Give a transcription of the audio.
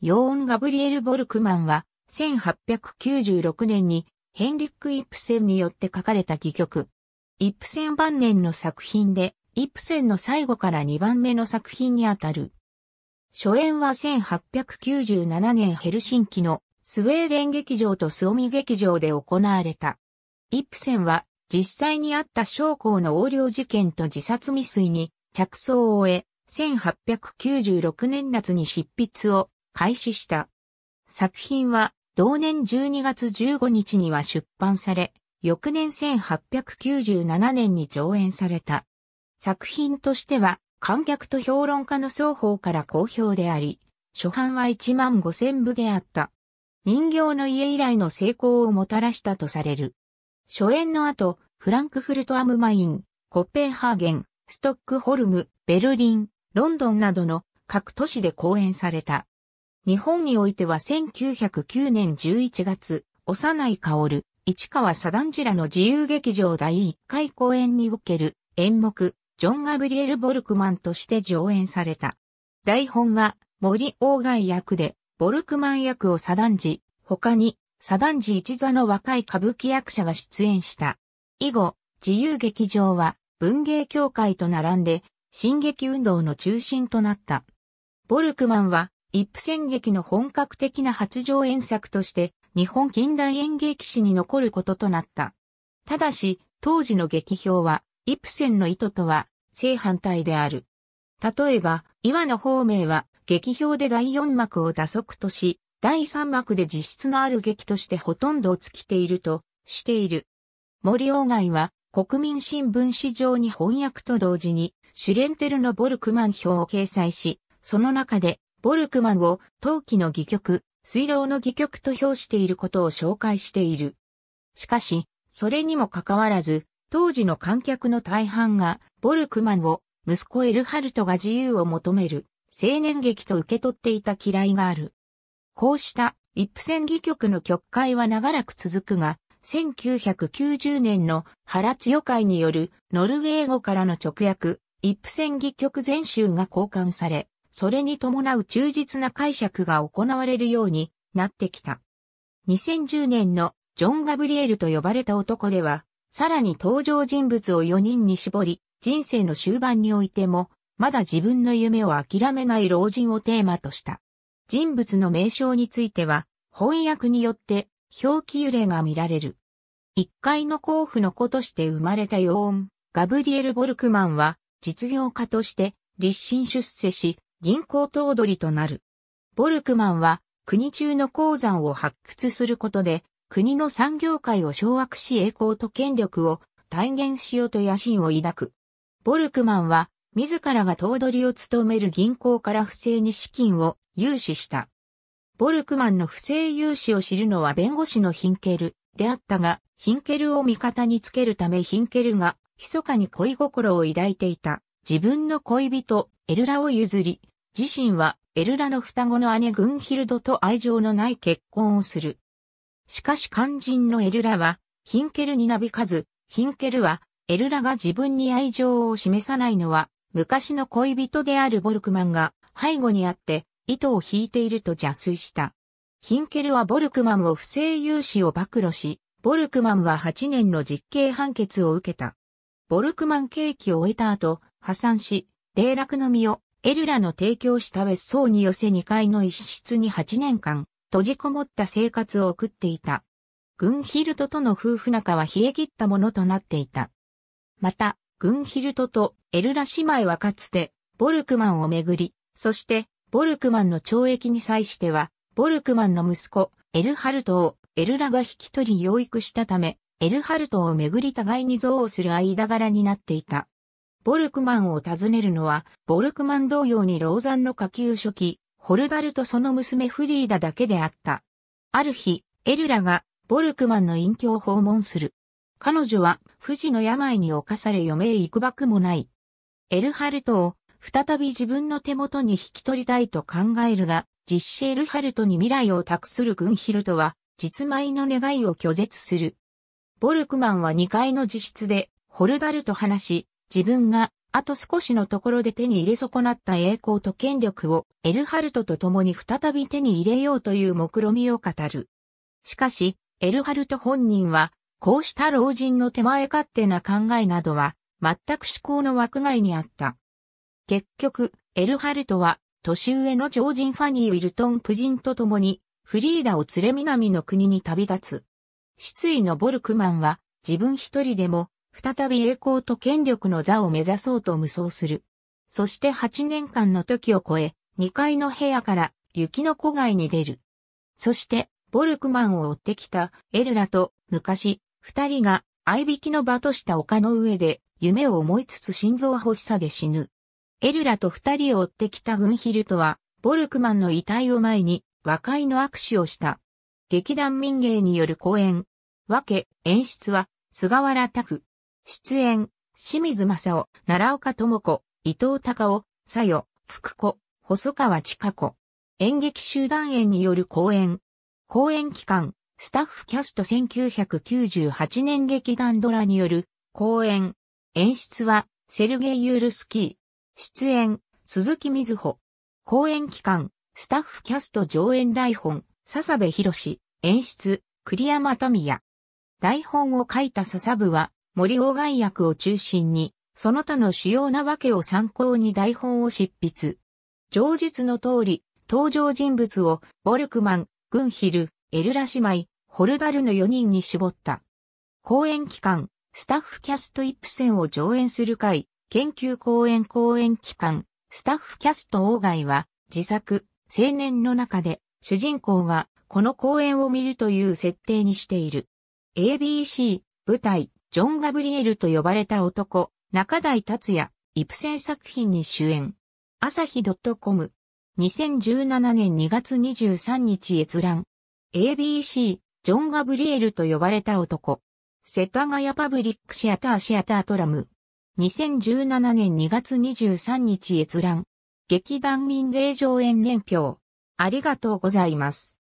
ヨーン・ガブリエル・ボルクマンは、1896年にヘンリック・イプセンによって書かれた戯曲。イプセン晩年の作品で、イプセンの最後から2番目の作品にあたる。初演は1897年ヘルシンキのスウェーデン劇場とスオミ劇場で行われた。イプセンは実際にあった将校の横領事件と自殺未遂に着想を終え、1896年夏に執筆を開始した。作品は同年12月15日には出版され、翌年1897年に上演された。作品としては観客と評論家の双方から好評であり、初版は1万5千部であった。人形の家以来の成功をもたらしたとされる。初演の後、フランクフルト・アムマイン、コッペンハーゲン、ストックホルム、ベルリン、ロンドンなどの各都市で公演された。日本においては1909年11月、幼い薫、市川サダンジらの自由劇場第1回公演における演目、ジョン・ガブリエル・ボルクマンとして上演された。台本は森大外役で、ボルクマン役をサダンジ、他にサダンジ一座の若い歌舞伎役者が出演した。以後、自由劇場は文芸協会と並んで、進撃運動の中心となった。ボルクマンは、一夫戦劇の本格的な発情演作として、日本近代演劇史に残ることとなった。ただし、当時の劇評は、イプセンの意図とは正反対である。例えば、岩野方明は、劇評で第4幕を打足とし、第3幕で実質のある劇としてほとんどを尽きているとしている。森鴎外は、国民新聞史上に翻訳と同時に、シュレンテルのボルクマン表を掲載し、その中で、ボルクマンを陶器の戯曲、水牢の戯曲と評していることを紹介している。しかし、それにもかかわらず、当時の観客の大半が、ボルクマンを、息子エルハルトが自由を求める、青年劇と受け取っていた嫌いがある。こうした、イップセン戯曲の曲解は長らく続くが、1990年の原千代会によるノルウェー語からの直訳、イップセン戯曲全集が交換され、それに伴う忠実な解釈が行われるようになってきた。2010年のジョン・ガブリエルと呼ばれた男では、さらに登場人物を4人に絞り、人生の終盤においても、まだ自分の夢を諦めない老人をテーマとした。人物の名称については、翻訳によって表記揺れが見られる。一回の甲府の子として生まれたヨ音、ガブリエル・ボルクマンは、実業家として立身出世し、銀行頭取となる。ボルクマンは国中の鉱山を発掘することで国の産業界を掌握し栄光と権力を体現しようと野心を抱く。ボルクマンは自らが頭取を務める銀行から不正に資金を融資した。ボルクマンの不正融資を知るのは弁護士のヒンケルであったが、ヒンケルを味方につけるためヒンケルが密かに恋心を抱いていた自分の恋人エルラを譲り、自身はエルラの双子の姉グンヒルドと愛情のない結婚をする。しかし肝心のエルラはヒンケルになびかず、ヒンケルはエルラが自分に愛情を示さないのは昔の恋人であるボルクマンが背後にあって糸を引いていると邪推した。ヒンケルはボルクマンを不正融資を暴露し、ボルクマンは8年の実刑判決を受けた。ボルクマン刑期を終えた後、破産し、霊落の身をエルラの提供した別荘に寄せ2階の一室に8年間、閉じこもった生活を送っていた。グンヒルトとの夫婦仲は冷え切ったものとなっていた。また、グンヒルトとエルラ姉妹はかつて、ボルクマンをめぐり、そして、ボルクマンの懲役に際しては、ボルクマンの息子、エルハルトをエルラが引き取り養育したため、エルハルトをめぐり互いに憎悪する間柄になっていた。ボルクマンを訪ねるのは、ボルクマン同様にローザンの下級初期、ホルダルとその娘フリーダだけであった。ある日、エルラがボルクマンの隠居を訪問する。彼女は、不治の病に侵され余命行くばくもない。エルハルトを、再び自分の手元に引き取りたいと考えるが、実施エルハルトに未来を託するグンヒルトは、実米の願いを拒絶する。ボルクマンは2階の自室で、ホルダルと話し、自分があと少しのところで手に入れ損なった栄光と権力をエルハルトと共に再び手に入れようという目論みを語る。しかし、エルハルト本人は、こうした老人の手前勝手な考えなどは、全く思考の枠外にあった。結局、エルハルトは、年上の常人ファニー・ウィルトン夫人と共に、フリーダを連れ南の国に旅立つ。失意のボルクマンは、自分一人でも、再び栄光と権力の座を目指そうと無双する。そして8年間の時を超え、2階の部屋から雪の子街に出る。そして、ボルクマンを追ってきたエルラと昔、二人が合引きの場とした丘の上で夢を思いつつ心臓欲しさで死ぬ。エルラと二人を追ってきたグンヒルトは、ボルクマンの遺体を前に和解の握手をした。劇団民芸による公演。わけ、演出は、菅原拓。出演、清水正夫、奈良岡智子、伊藤隆夫、佐代、福子、細川千佳子。演劇集団演による公演。公演期間、スタッフキャスト1998年劇団ドラによる公演。演出は、セルゲイ・ユールスキー。出演、鈴木瑞穂。公演期間、スタッフキャスト上演台本、笹部博演出、栗山民也。台本を書いた笹部は、森鴎外役を中心に、その他の主要な訳を参考に台本を執筆。上述の通り、登場人物を、ボルクマン、グンヒル、エルラ姉妹、ホルダルの4人に絞った。公演期間、スタッフキャストイップセンを上演する会、研究公演公演期間、スタッフキャスト鴎外は、自作、青年の中で、主人公が、この公演を見るという設定にしている。ABC、舞台、ジョン・ガブリエルと呼ばれた男、中台達也、イプセン作品に主演。朝日 .com。2017年2月23日閲覧。ABC、ジョン・ガブリエルと呼ばれた男。世田谷パブリックシアターシアタートラム。2017年2月23日閲覧。劇団民芸上演年表。ありがとうございます。